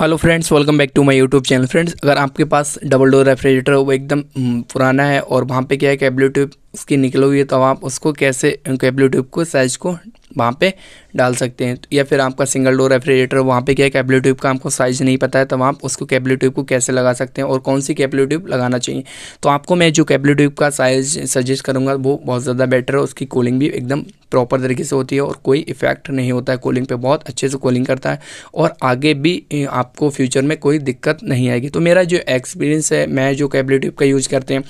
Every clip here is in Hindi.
hello friends welcome back to my YouTube channel friends अगर आपके पास डबल डोर रेफ्रिजरेटर वो एकदम हम्म, पुराना है और वहाँ पे क्या है कैबलेट ट्यूब उसकी निकली हुई है तो आप उसको कैसे कैबलेट ट्यूब को साइज को वहाँ पे डाल सकते हैं या फिर आपका सिंगल डोर रेफ्रिजरेटर वहाँ पे क्या है ट्यूब का आपको साइज़ नहीं पता है तब आप उसको केबल ट्यूब को कैसे लगा सकते हैं और कौन सी केबल ट्यूब लगाना चाहिए तो आपको मैं जो केबल ट्यूब का साइज़ सजेस्ट करूँगा वो बहुत ज़्यादा बेटर है उसकी कूलिंग भी एकदम प्रॉपर तरीके से होती है और कोई इफेक्ट नहीं होता है कूलिंग पे बहुत अच्छे से कूलिंग करता है और आगे भी आपको फ्यूचर में कोई दिक्कत नहीं आएगी तो मेरा जो एक्सपीरियंस है मैं जो केबल ट्यूब का यूज़ करते हैं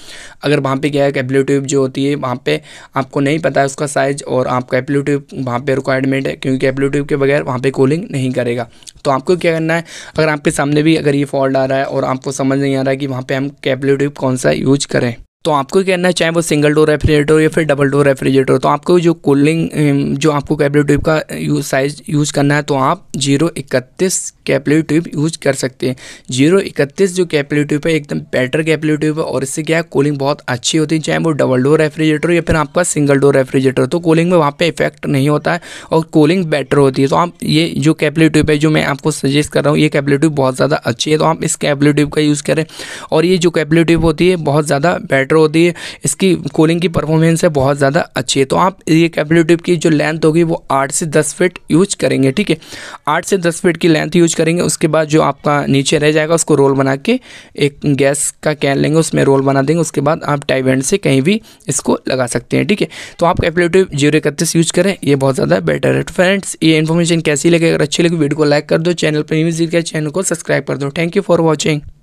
अगर वहाँ पे क्या है केबल ट्यूब जो होती है वहाँ पे आपको नहीं पता है उसका साइज़ और आप केबल ट्यूब वहाँ पे रिक्वायरमेंट है क्योंकि एप्पल ट्यूब के बगैर वहाँ पर कॉलिंग नहीं करेगा तो आपको क्या करना है अगर आपके सामने भी अगर ये फॉल्ट आ रहा है और आपको समझ नहीं आ रहा है कि वहाँ पर हम ट्यूब कौन सा यूज करें तो आपको क्या करना है चाहे वो सिंगल डोर रेफ्रिजरेटर या फिर डबल डोर रेफ्रिजरेटर तो आपको जो कूलिंग जो आपको कैपलेट ट्यूब का यूज साइज यूज़ करना है तो आप जीरो इकतीस कैपलेट ट्यूब यूज कर सकते हैं जीरो इकतीस जो कैपलेट ट्यूब है एकदम बेटर कैपलेट ट्यूब है और इससे क्या है कूलिंग बहुत अच्छी होती है चाहे वो डबल डोर रेफ्रिजरेटर या फिर आपका सिंगल डोर रेफ्रिजरेटर तो कूलिंग में वहाँ पर इफेक्ट नहीं होता है और कूलिंग बेटर होती है तो आप ये जो कैपलेट ट्यूब है जो मैं आपको सजेस्ट कर रहा हूँ ये कैपलेट ट्यूब बहुत ज़्यादा अच्छी है तो आप इस कैपलेट ट्यूब का यूज़ करें और ये जो कैपलेट ट्यूब होती है बहुत ज़्यादा बेटर बेटर होती है इसकी कूलिंग की परफॉर्मेंस है बहुत ज़्यादा अच्छी है तो आप ये कैपिलो ट्यूब की जो लेंथ होगी वो आठ से दस फिट यूज करेंगे ठीक है आठ से दस फिट की लेंथ यूज करेंगे उसके बाद जो आपका नीचे रह जाएगा उसको रोल बना के एक गैस का कैन लेंगे उसमें रोल बना देंगे उसके बाद आप टाई एंड से कहीं भी इसको लगा सकते हैं ठीक है तो आप कैपिलेटिव जीरो इकतीस यूज करें ये बहुत ज़्यादा बेटर है तो फ्रेंड्स ये इन्फॉर्मेशन कैसी लगे अगर अच्छी लगी वीडियो को लाइक कर दो चैनल पर न्यूज़ चैनल को सब्सक्राइब कर दो थैंक यू फॉर वॉचिंग